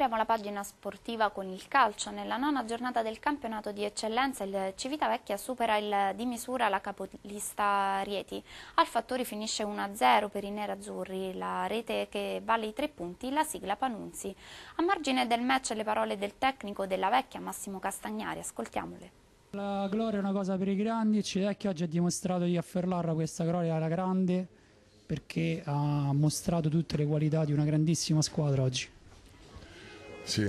Apriamo la pagina sportiva con il calcio. Nella nona giornata del campionato di eccellenza il Civitavecchia supera il, di misura la capolista Rieti. Al fattori finisce 1-0 per i nerazzurri, la rete che vale i tre punti, la sigla Panunzi. A margine del match le parole del tecnico della vecchia Massimo Castagnari, ascoltiamole. La gloria è una cosa per i grandi, il Civitavecchia oggi ha dimostrato di afferrarla questa gloria alla grande perché ha mostrato tutte le qualità di una grandissima squadra oggi. Sì,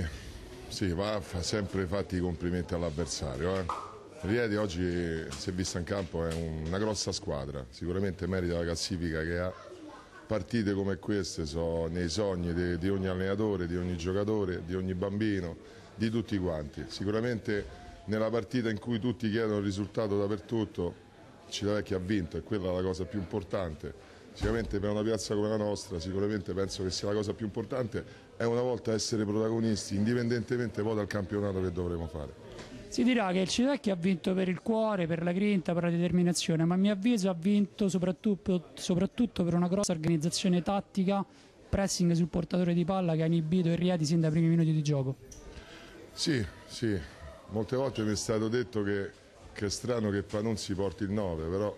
sì, va sempre fatti i complimenti all'avversario. Eh. Rieti oggi, è vista in campo, è una grossa squadra, sicuramente merita la classifica che ha. Partite come queste sono nei sogni di, di ogni allenatore, di ogni giocatore, di ogni bambino, di tutti quanti. Sicuramente nella partita in cui tutti chiedono il risultato dappertutto, Civitavecchia ha vinto e quella è la cosa più importante Sicuramente per una piazza come la nostra, sicuramente penso che sia la cosa più importante, è una volta essere protagonisti, indipendentemente poi dal campionato che dovremo fare. Si dirà che il Civecchi ha vinto per il cuore, per la grinta, per la determinazione, ma a mio avviso ha vinto soprattutto, soprattutto per una grossa organizzazione tattica, pressing sul portatore di palla che ha inibito il Rieti sin dai primi minuti di gioco. Sì, sì, molte volte mi è stato detto che, che è strano che Panunzi porti il 9, però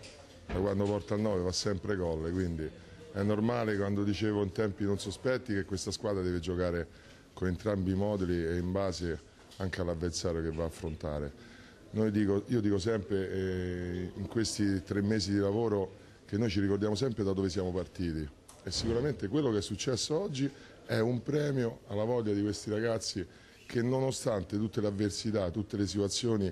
da quando porta al 9 fa sempre gol, quindi è normale quando dicevo in tempi non sospetti che questa squadra deve giocare con entrambi i moduli e in base anche all'avversario che va a affrontare. Dico, io dico sempre eh, in questi tre mesi di lavoro che noi ci ricordiamo sempre da dove siamo partiti e sicuramente quello che è successo oggi è un premio alla voglia di questi ragazzi che nonostante tutte le avversità, tutte le situazioni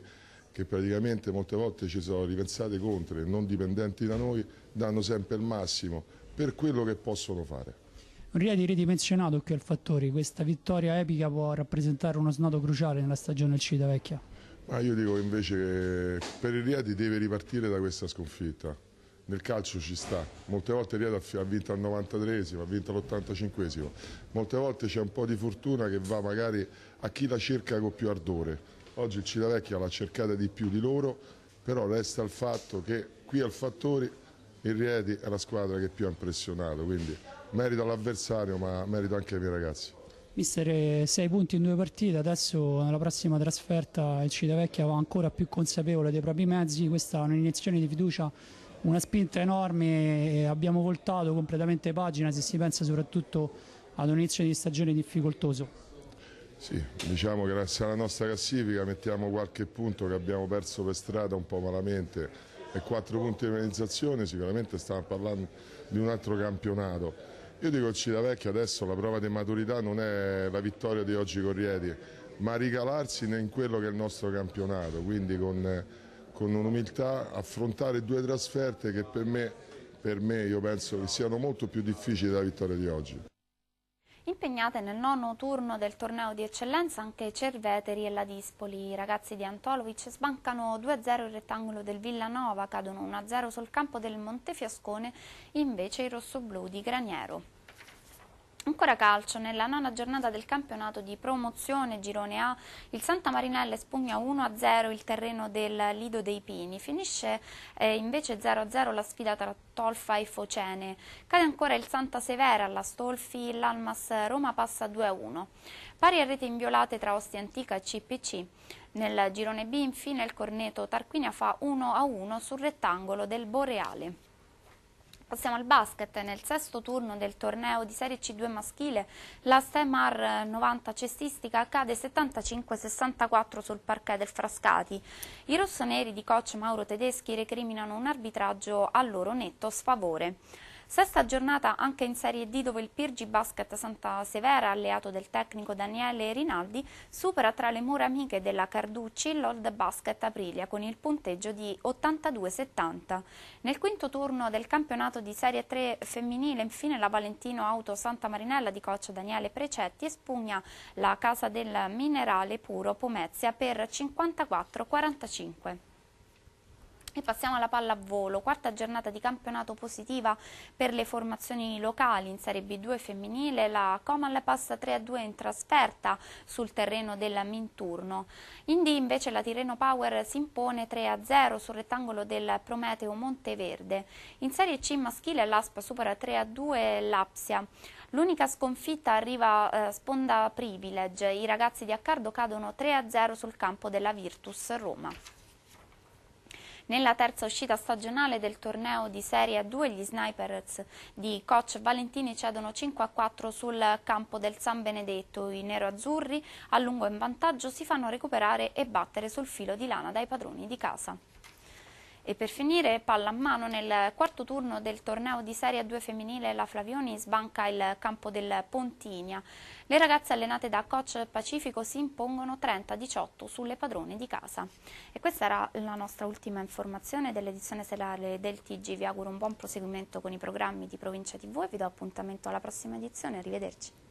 che praticamente molte volte ci sono ripensate contro e non dipendenti da noi, danno sempre il massimo per quello che possono fare. Riedi ridimensionato che è il fattore, questa vittoria epica può rappresentare uno snodo cruciale nella stagione del Civitavecchia? Ma io dico invece che per il Rieti deve ripartire da questa sconfitta, nel calcio ci sta, molte volte il Rieti ha vinto al 93esimo, ha vinto all'85esimo, molte volte c'è un po' di fortuna che va magari a chi la cerca con più ardore, Oggi il Civitavecchia l'ha cercata di più di loro, però resta il fatto che qui al Fattori il Rieti è la squadra che più ha impressionato, quindi merito all'avversario ma merito anche ai miei ragazzi. Mister, 6 eh, punti in due partite, adesso nella prossima trasferta il Civitavecchia va ancora più consapevole dei propri mezzi, questa è un'iniezione di fiducia, una spinta enorme, abbiamo voltato completamente pagina se si pensa soprattutto ad un inizio di stagione difficoltoso. Sì, diciamo che grazie alla nostra classifica mettiamo qualche punto che abbiamo perso per strada un po' malamente e quattro punti di penalizzazione, sicuramente stiamo parlando di un altro campionato. Io dico Cida Vecchia adesso la prova di maturità non è la vittoria di oggi Corrieti, ma ricalarsi in quello che è il nostro campionato, quindi con, con un'umiltà affrontare due trasferte che per me, per me io penso che siano molto più difficili della vittoria di oggi. Impegnate nel nono turno del torneo di eccellenza anche Cerveteri e Ladispoli. I ragazzi di Antolovic sbancano 2-0 il rettangolo del Villanova, cadono 1-0 sul campo del Montefiascone, invece i rossoblù di Graniero. Ancora calcio, nella nona giornata del campionato di promozione Girone A, il Santa Marinella espugna 1-0 il terreno del Lido dei Pini. Finisce eh, invece 0-0 la sfida tra Tolfa e Focene. Cade ancora il Santa Severa, alla Stolfi, l'Almas Roma passa 2-1. Pari a rete inviolate tra Ostia Antica e CPC. Nel girone B infine il Corneto Tarquinia fa 1-1 sul rettangolo del Boreale. Passiamo al basket, nel sesto turno del torneo di Serie C2 maschile la Stemar 90 eh, cestistica cade 75-64 sul parquet del Frascati. I rossoneri di coach Mauro Tedeschi recriminano un arbitraggio a loro netto sfavore. Sesta giornata anche in Serie D dove il Pirgi Basket Santa Severa, alleato del tecnico Daniele Rinaldi, supera tra le mura amiche della Carducci l'Old Basket Aprilia con il punteggio di 82-70. Nel quinto turno del campionato di Serie 3 femminile, infine la Valentino Auto Santa Marinella di coach Daniele Precetti espugna la casa del minerale puro Pomezia per 54-45. E passiamo alla palla a volo, quarta giornata di campionato positiva per le formazioni locali in Serie B2 femminile, la Comal passa 3-2 in trasferta sul terreno della Minturno. In D invece la Tirreno Power si impone 3-0 sul rettangolo del Prometeo Monteverde. In Serie C maschile l'Aspa supera 3-2 l'Apsia. L'unica sconfitta arriva eh, sponda privilege, i ragazzi di Accardo cadono 3-0 sul campo della Virtus Roma. Nella terza uscita stagionale del torneo di Serie a 2 gli Snipers di coach Valentini cedono 5-4 a sul campo del San Benedetto. I neroazzurri a lungo in vantaggio si fanno recuperare e battere sul filo di lana dai padroni di casa. E per finire, palla a mano, nel quarto turno del torneo di Serie 2 femminile la Flavioni sbanca il campo del Pontinia. Le ragazze allenate da coach Pacifico si impongono 30-18 sulle padrone di casa. E questa era la nostra ultima informazione dell'edizione serale del TG. Vi auguro un buon proseguimento con i programmi di Provincia TV e vi do appuntamento alla prossima edizione. Arrivederci.